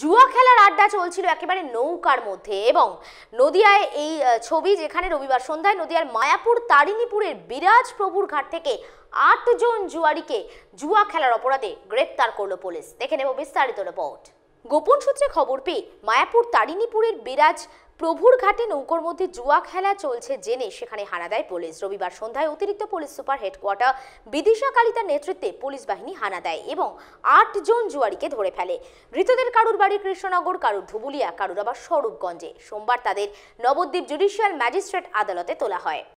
জুয়া খেলার আড্ডা চলছিল একেবারে নৌকার মধ্যে এবং নদিয়ায় এই ছবি যেখানে রবিবার সন্ধ্যায় নদিয়ার মায়াপুর তারিণীপুরের বিরাজ প্রভুর ঘাট থেকে আটজন জুয়ারিকে জুয়া খেলার অপরাধে গ্রেপ্তার করলো পুলিশ দেখে নেব বিস্তারিত রিপোর্ট গোপন সূত্রে খবর পেয়ে মায়াপুর তারিণীপুরের বিরাজ প্রভুর ঘাটে নৌকোর মধ্যে জুয়া খেলা চলছে জেনে সেখানে হানা দেয় পুলিশ রবিবার সন্ধ্যায় অতিরিক্ত পুলিশ সুপার হেডকোয়ার্টার বিদিশা কালিতার নেতৃত্বে পুলিশ বাহিনী হানা দেয় এবং আট জন জুয়ারিকে ধরে ফেলে মৃতদের কারুর বাড়ি কৃষ্ণনগর কারুর ধুবুলিয়া কারুর আবার স্বরূপগঞ্জে সোমবার তাদের নবদ্বীপ জুডিশিয়াল ম্যাজিস্ট্রেট আদালতে তোলা হয়